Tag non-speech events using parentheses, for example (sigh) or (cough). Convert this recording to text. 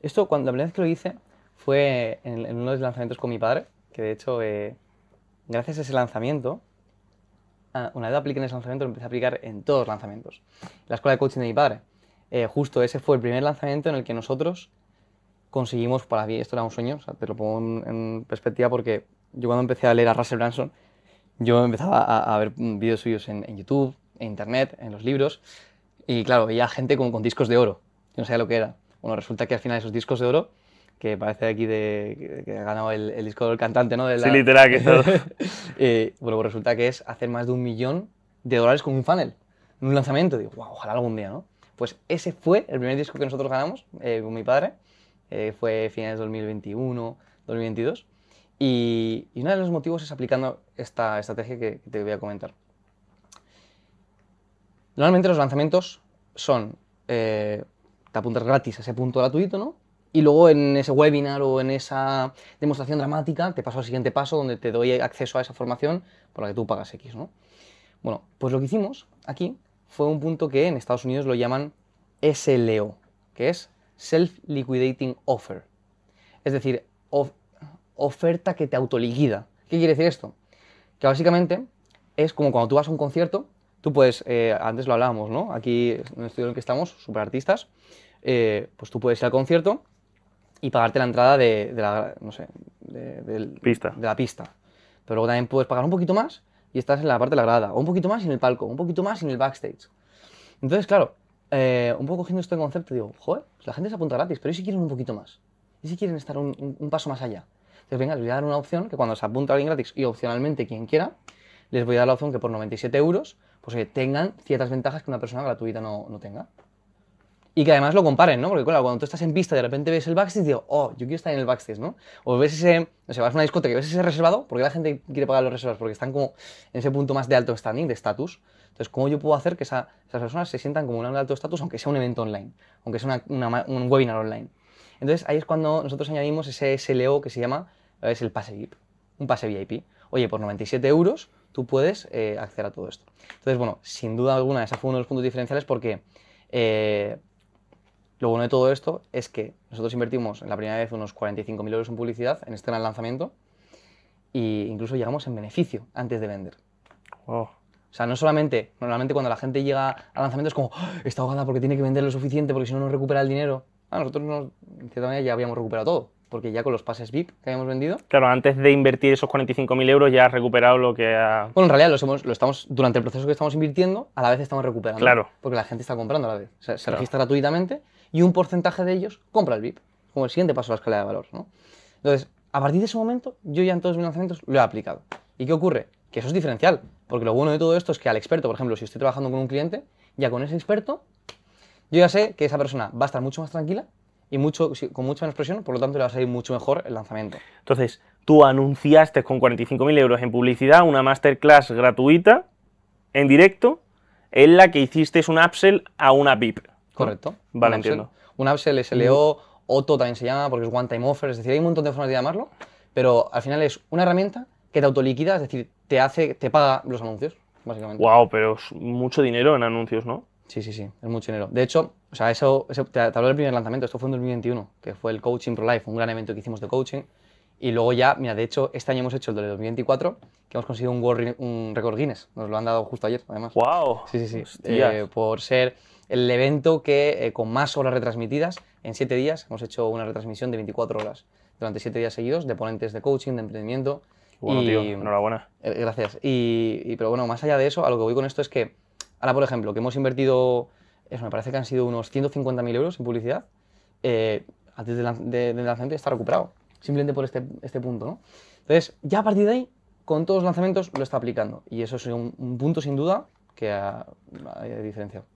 Esto, cuando, la primera vez que lo hice fue en, uno de los lanzamientos con mi padre, que de hecho, eh, gracias a ese lanzamiento, ah, una vez apliqué en ese lanzamiento, lo empecé a aplicar en todos los lanzamientos. La escuela de coaching de mi padre. Eh, justo ese fue el primer lanzamiento en el que nosotros conseguimos, para mí esto era un sueño, te lo pongo en, perspectiva porque yo cuando empecé a leer a Russell Branson, yo empezaba a, ver vídeos suyos en, YouTube, en Internet, en los libros, y claro, veía gente con, con discos de oro, yo no sabía lo que era. Bueno, resulta que al final esos discos de oro, que parece aquí de, que ha ganado el, disco del cantante, ¿no? Sí, literal, que todo. (laughs) Eh, bueno, pues resulta que es hacer más de un millón de dólares con un funnel, en un lanzamiento. Digo, wow, ojalá algún día, ¿no? Pues ese fue el primer disco que nosotros ganamos eh, con mi padre. Eh, fue finales de 2021, 2022. Y, uno de los motivos es aplicando esta estrategia que, te voy a comentar. Normalmente los lanzamientos son te apuntas gratis a ese punto gratuito, ¿no? Y luego en ese webinar o en esa demostración dramática te paso al siguiente paso donde te doy acceso a esa formación por la que tú pagas X, ¿no? Bueno, pues lo que hicimos aquí fue un punto que en Estados Unidos lo llaman SLO, que es Self Liquidating Offer. Es decir, oferta que te autoliquida. ¿Qué quiere decir esto? Que básicamente es como cuando tú vas a un concierto Tú puedes, eh, antes lo hablábamos, ¿no? Aquí en el estudio en el que estamos, superartistas, eh, pues tú puedes ir al concierto y pagarte la entrada de, de la, no sé, de, del, pista. de la pista. Pero luego también puedes pagar un poquito más y estás en la parte de la grada, o un poquito más en el palco, un poquito más en el backstage. Entonces, claro, eh, un poco cogiendo este concepto, digo, joder, pues la gente se apunta gratis, pero ¿y si quieren un poquito más? ¿Y si quieren estar un, paso más allá? Entonces, venga, les voy a dar una opción que cuando se apunta alguien gratis y opcionalmente quien quiera, les voy a dar la opción que por 97 euros sea, que tengan ciertas ventajas que una persona gratuita no, no tenga. Y que además lo comparen, ¿no? Porque claro, cuando tú estás en pista de repente ves el backstage y digo, oh, yo quiero estar en el backstage, ¿no? O ves ese, no sé, vas a una discoteca y ves ese reservado, porque la gente quiere pagar los reservas porque están como en ese punto más de alto standing, de estatus. Entonces, ¿cómo yo puedo hacer que esas personas se sientan como un alto estatus, aunque sea un evento online, aunque sea un webinar online? Entonces, ahí es cuando nosotros añadimos ese SLO e que se llama, es el pase VIP, un pase VIP. Oye, por 97 euros tú puedes eh, acceder a todo esto. Entonces, bueno, sin duda alguna, ese fue uno de los puntos diferenciales porque eh, lo bueno de todo esto es que nosotros invertimos en la primera vez unos 45.000 euros en publicidad, en este gran lanzamiento, e incluso llegamos en beneficio antes de vender. O sea, no solamente, normalmente cuando la gente llega al lanzamiento es como, ah, está ahogada porque tiene que vender lo suficiente porque si no, no recupera el dinero. A ah, nosotros, nos, cierta manera, ya habíamos recuperado todo porque ya con los pases VIP que habíamos vendido. Claro, antes de invertir esos 45.000 euros ya has recuperado lo que ha... Bueno, en realidad los hemos, lo estamos, durante el proceso que estamos invirtiendo, a la vez estamos recuperando. Claro. Porque la gente está comprando a la vez. se registra gratuitamente y un porcentaje de ellos compra el VIP, como el siguiente paso a la escala de valor. ¿no? Entonces, a partir de ese momento, yo ya en todos mis lanzamientos lo he aplicado. ¿Y qué ocurre? Que eso es diferencial, porque lo bueno de todo esto es que al experto, por ejemplo, si estoy trabajando con un cliente, ya con ese experto, yo ya sé que esa persona va a estar mucho más tranquila y mucho, con mucha menos presión, por lo tanto le va a salir mucho mejor el lanzamiento. Entonces, tú anunciaste con 45.000 euros en publicidad una masterclass gratuita, en directo, en la que hiciste un upsell a una VIP. Correcto. Vale, un entiendo. Upsell, un upsell SLO, Otto también se llama, porque es One Time Offer, es decir, hay un montón de formas de llamarlo, pero al final es una herramienta que te autoliquida, es decir, te hace, te paga los anuncios, básicamente. Wow, pero es mucho dinero en anuncios, ¿no? Sí, sí, sí, es mucho dinero. De hecho, o sea, eso, te, del primer lanzamiento, esto fue en 2021, que fue el Coaching Pro Life, un gran evento que hicimos de coaching. Y luego ya, mira, de hecho, este año hemos hecho el de 2024, que hemos conseguido un, récord Guinness. Nos lo han dado justo ayer, además. ¡Wow! Sí, sí, sí. Eh, por ser el evento que eh, con más horas retransmitidas, en siete días hemos hecho una retransmisión de 24 horas, durante siete días seguidos, de ponentes de coaching, de emprendimiento. Bueno, tío, enhorabuena. Eh, gracias. Y, y, pero bueno, más allá de eso, a lo que voy con esto es que, ahora, por ejemplo, que hemos invertido eso me parece que han sido unos 150.000 euros en publicidad, eh, antes del lanzamiento y está recuperado, simplemente por este, este punto. ¿no? Entonces, ya a partir de ahí, con todos los lanzamientos lo está aplicando. Y eso es un, punto sin duda que ha diferenciado.